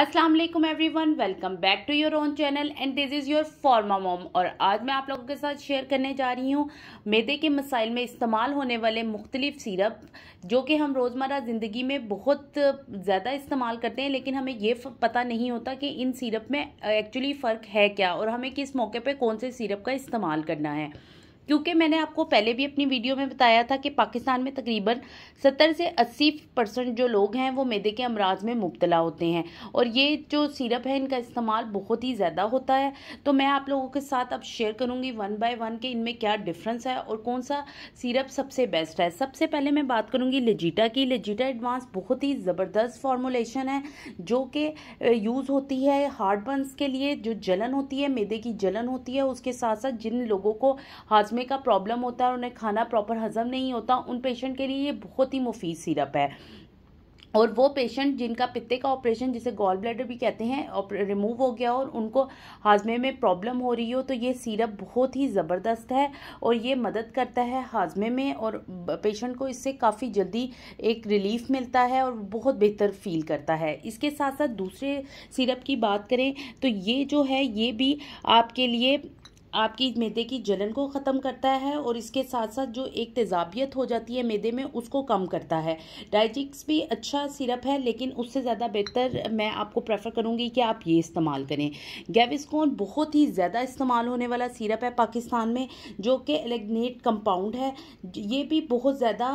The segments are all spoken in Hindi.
अस्सलाम वालेकुम everyone welcome back to your own channel and this is your pharma mom और आज मैं आप लोगों के साथ शेयर करने जा रही हूँ मैदे के मसाइल में इस्तेमाल होने वाले मुख्तलिफ सिरप जो कि हम रोज़मर्रा ज़िंदगी में बहुत ज़्यादा इस्तेमाल करते हैं लेकिन हमें ये पता नहीं होता कि इन सिरप में एक्चुअली फ़र्क है क्या और हमें किस मौके पर कौन से सिरप का इस्तेमाल करना है क्योंकि मैंने आपको पहले भी अपनी वीडियो में बताया था कि पाकिस्तान में तकरीबन 70 से 80 परसेंट जो लोग हैं वो मैदे के अमराज में मुबतला होते हैं और ये जो सिरप है इनका इस्तेमाल बहुत ही ज़्यादा होता है तो मैं आप लोगों के साथ अब शेयर करूँगी वन बाय वन के इनमें क्या डिफरेंस है और कौन सा सिरप सबसे बेस्ट है सबसे पहले मैं बात करूँगी लजीटा की लजीटा एडवांस बहुत ही ज़बरदस्त फार्मोलेशन है जो कि यूज़ होती है हार्ट बंस के लिए जो जलन होती है मैदे की जलन होती है उसके साथ साथ जिन लोगों को हाजमा हाजमे का प्रॉब्लम होता है उन्हें खाना प्रॉपर हजम नहीं होता उन पेशेंट के लिए ये बहुत ही मुफीद सिरप है और वो पेशेंट जिनका पित्ते का ऑपरेशन जिसे गॉल ब्लैडर भी कहते हैं रिमूव हो गया और उनको हाजमे में प्रॉब्लम हो रही हो तो ये सीरप बहुत ही ज़बरदस्त है और ये मदद करता है हाजमे में और पेशेंट को इससे काफ़ी जल्दी एक रिलीफ मिलता है और बहुत बेहतर फील करता है इसके साथ साथ दूसरे सीरप की बात करें तो ये जो है ये भी आपके लिए आपकी मैदे की जलन को ख़त्म करता है और इसके साथ साथ जो एक तेज़ाबियत हो जाती है मैदे में उसको कम करता है डाइजिक्स भी अच्छा सिरप है लेकिन उससे ज़्यादा बेहतर मैं आपको प्रेफर करूँगी कि आप ये इस्तेमाल करें गैविस्कोन बहुत ही ज़्यादा इस्तेमाल होने वाला सिरप है पाकिस्तान में जो कि एलेग्नेट कंपाउंड है ये भी बहुत ज़्यादा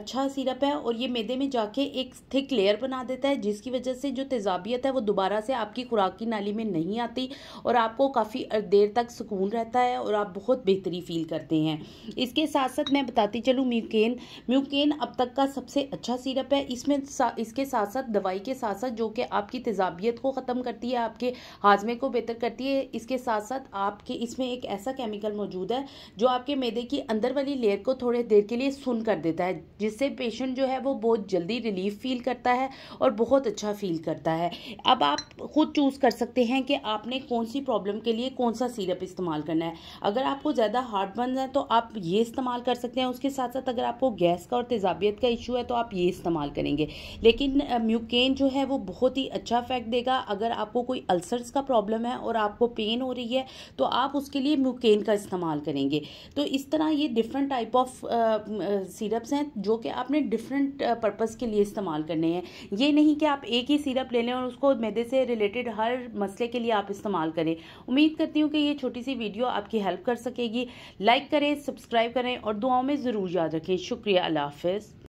अच्छा सिरप है और ये मैदे में जाके एक थिक लेयर बना देता है जिसकी वजह से जो तेज़ाबियत है वो दोबारा से आपकी खुराक की नाली में नहीं आती और आपको काफ़ी देर तक सुकून रहता है और आप बहुत बेहतरी फील करते हैं इसके साथ साथ मैं बताती चलूँ म्यूकेन म्यूकेन अब तक का सबसे अच्छा सिरप है इसमें इसके साथ साथ दवाई के साथ साथ जो कि आपकी तेजाबियत को ख़त्म करती है आपके हाजमे को बेहतर करती है इसके साथ साथ आपके इसमें एक ऐसा केमिकल मौजूद है जो आपके मैदे की अंदर वाली लेयर को थोड़े देर के लिए सुन कर देता है जिससे पेशेंट जो है वो बहुत जल्दी रिलीफ फील करता है और बहुत अच्छा फील करता है अब आप खुद चूज़ कर सकते हैं कि आपने कौन सी प्रॉब्लम के लिए कौन सा सीरप इस्तेमाल इस्तेमाल करना है अगर आपको ज़्यादा हार्ट बन है तो आप ये इस्तेमाल कर सकते हैं उसके साथ साथ अगर आपको गैस का और तेजाबियत का इशू है तो आप ये इस्तेमाल करेंगे लेकिन म्यूकेन जो है वो बहुत ही अच्छा इफेक्ट देगा अगर आपको कोई अल्सर्स का प्रॉब्लम है और आपको पेन हो रही है तो आप उसके लिए म्यूकेन का इस्तेमाल करेंगे तो इस तरह ये डिफरेंट टाइप ऑफ सीरप्स हैं जो कि आपने डिफरेंट पर्पज़ के लिए इस्तेमाल करने हैं ये नहीं कि आप एक ही सीरप ले लें और उसको मैदे से रिलेटेड हर मसले के लिए आप इस्तेमाल करें उम्मीद करती हूँ कि ये छोटी सी सी वीडियो आपकी हेल्प कर सकेगी लाइक करें सब्सक्राइब करें और दुआओं में ज़रूर याद रखें शुक्रिया अल्लाह हाफिज़